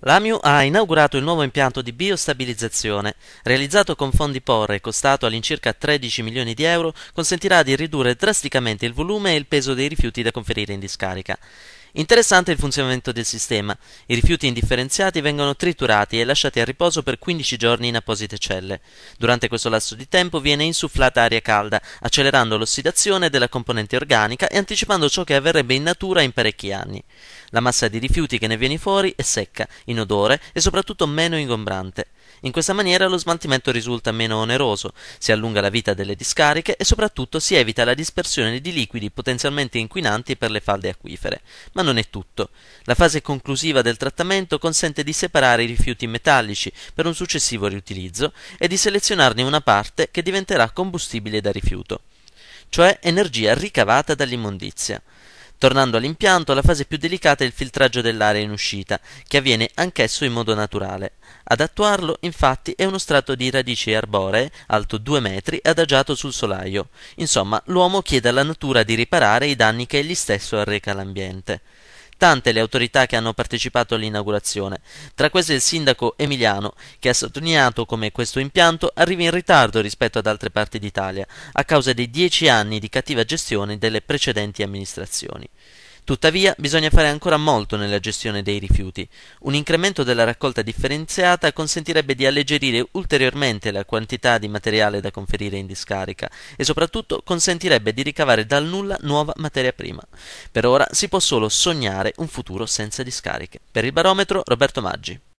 L'AMIU ha inaugurato il nuovo impianto di biostabilizzazione. Realizzato con fondi POR e costato all'incirca 13 milioni di euro, consentirà di ridurre drasticamente il volume e il peso dei rifiuti da conferire in discarica. Interessante il funzionamento del sistema. I rifiuti indifferenziati vengono triturati e lasciati a riposo per 15 giorni in apposite celle. Durante questo lasso di tempo viene insufflata aria calda, accelerando l'ossidazione della componente organica e anticipando ciò che avverrebbe in natura in parecchi anni. La massa di rifiuti che ne viene fuori è secca, inodore e soprattutto meno ingombrante. In questa maniera lo smaltimento risulta meno oneroso, si allunga la vita delle discariche e soprattutto si evita la dispersione di liquidi potenzialmente inquinanti per le falde acquifere. Ma non è tutto. La fase conclusiva del trattamento consente di separare i rifiuti metallici per un successivo riutilizzo e di selezionarne una parte che diventerà combustibile da rifiuto, cioè energia ricavata dall'immondizia. Tornando all'impianto, la fase più delicata è il filtraggio dell'aria in uscita, che avviene anch'esso in modo naturale. Ad attuarlo, infatti, è uno strato di radici arboree, alto 2 metri, adagiato sul solaio. Insomma, l'uomo chiede alla natura di riparare i danni che egli stesso arreca all'ambiente tante le autorità che hanno partecipato all'inaugurazione, tra queste il sindaco Emiliano, che ha sottolineato come questo impianto arrivi in ritardo rispetto ad altre parti d'Italia, a causa dei dieci anni di cattiva gestione delle precedenti amministrazioni. Tuttavia bisogna fare ancora molto nella gestione dei rifiuti. Un incremento della raccolta differenziata consentirebbe di alleggerire ulteriormente la quantità di materiale da conferire in discarica e soprattutto consentirebbe di ricavare dal nulla nuova materia prima. Per ora si può solo sognare un futuro senza discariche. Per il barometro Roberto Maggi.